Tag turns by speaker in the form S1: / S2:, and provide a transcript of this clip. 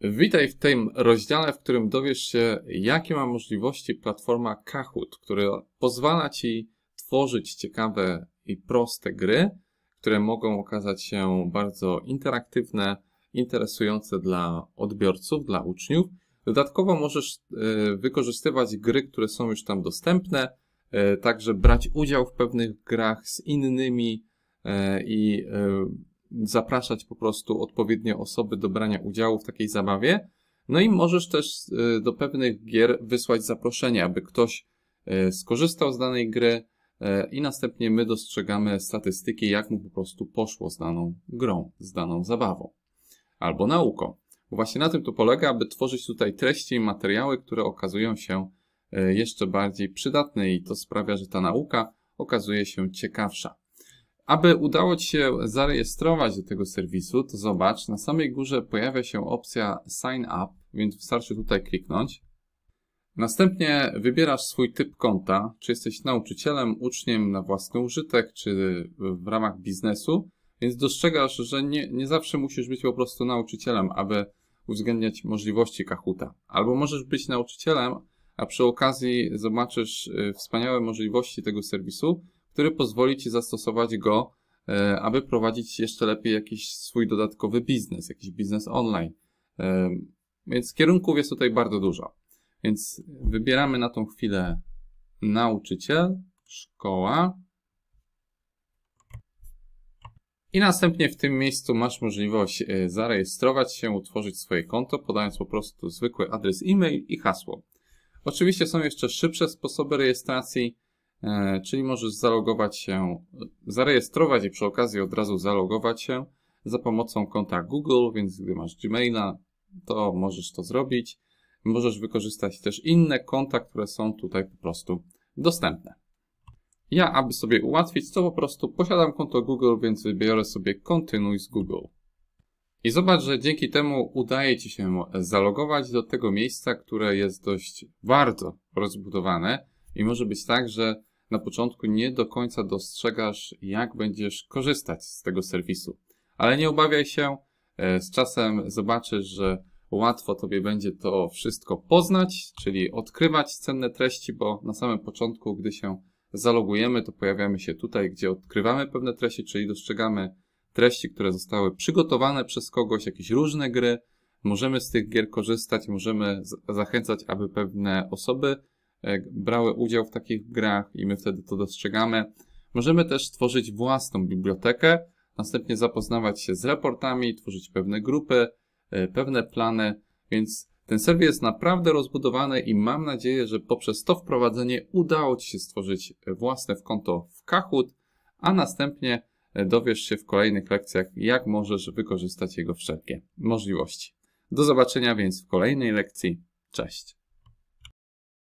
S1: Witaj w tym rozdziale, w którym dowiesz się, jakie ma możliwości platforma Kahoot, która pozwala Ci tworzyć ciekawe i proste gry, które mogą okazać się bardzo interaktywne, interesujące dla odbiorców, dla uczniów. Dodatkowo możesz e, wykorzystywać gry, które są już tam dostępne, e, także brać udział w pewnych grach z innymi e, i zapraszać po prostu odpowiednie osoby do brania udziału w takiej zabawie. No i możesz też y, do pewnych gier wysłać zaproszenie, aby ktoś y, skorzystał z danej gry y, i następnie my dostrzegamy statystyki, jak mu po prostu poszło z daną grą, z daną zabawą albo nauką. Bo właśnie na tym to polega, aby tworzyć tutaj treści i materiały, które okazują się jeszcze bardziej przydatne i to sprawia, że ta nauka okazuje się ciekawsza. Aby udało Ci się zarejestrować do tego serwisu, to zobacz, na samej górze pojawia się opcja Sign Up, więc wystarczy tutaj kliknąć. Następnie wybierasz swój typ konta, czy jesteś nauczycielem, uczniem na własny użytek, czy w ramach biznesu, więc dostrzegasz, że nie, nie zawsze musisz być po prostu nauczycielem, aby uwzględniać możliwości Kahuta. Albo możesz być nauczycielem, a przy okazji zobaczysz y, wspaniałe możliwości tego serwisu, który pozwoli Ci zastosować go, e, aby prowadzić jeszcze lepiej jakiś swój dodatkowy biznes, jakiś biznes online. E, więc kierunków jest tutaj bardzo dużo. Więc wybieramy na tą chwilę nauczyciel, szkoła. I następnie w tym miejscu masz możliwość e, zarejestrować się, utworzyć swoje konto, podając po prostu zwykły adres e-mail i hasło. Oczywiście są jeszcze szybsze sposoby rejestracji, E, czyli możesz zalogować się, zarejestrować i przy okazji od razu zalogować się za pomocą konta Google, więc gdy masz Gmaila, to możesz to zrobić. Możesz wykorzystać też inne konta, które są tutaj po prostu dostępne. Ja, aby sobie ułatwić, to po prostu posiadam konto Google, więc wybiorę sobie kontynuuj z Google. I zobacz, że dzięki temu udaje Ci się zalogować do tego miejsca, które jest dość bardzo rozbudowane i może być tak, że na początku nie do końca dostrzegasz, jak będziesz korzystać z tego serwisu. Ale nie obawiaj się, e, z czasem zobaczysz, że łatwo Tobie będzie to wszystko poznać, czyli odkrywać cenne treści, bo na samym początku, gdy się zalogujemy, to pojawiamy się tutaj, gdzie odkrywamy pewne treści, czyli dostrzegamy treści, które zostały przygotowane przez kogoś, jakieś różne gry. Możemy z tych gier korzystać, możemy zachęcać, aby pewne osoby E, brały udział w takich grach i my wtedy to dostrzegamy. Możemy też stworzyć własną bibliotekę, następnie zapoznawać się z raportami, tworzyć pewne grupy, e, pewne plany, więc ten serwis jest naprawdę rozbudowany i mam nadzieję, że poprzez to wprowadzenie udało Ci się stworzyć e, własne konto w Kahoot, a następnie dowiesz się w kolejnych lekcjach, jak możesz wykorzystać jego wszelkie możliwości. Do zobaczenia więc w kolejnej lekcji. Cześć!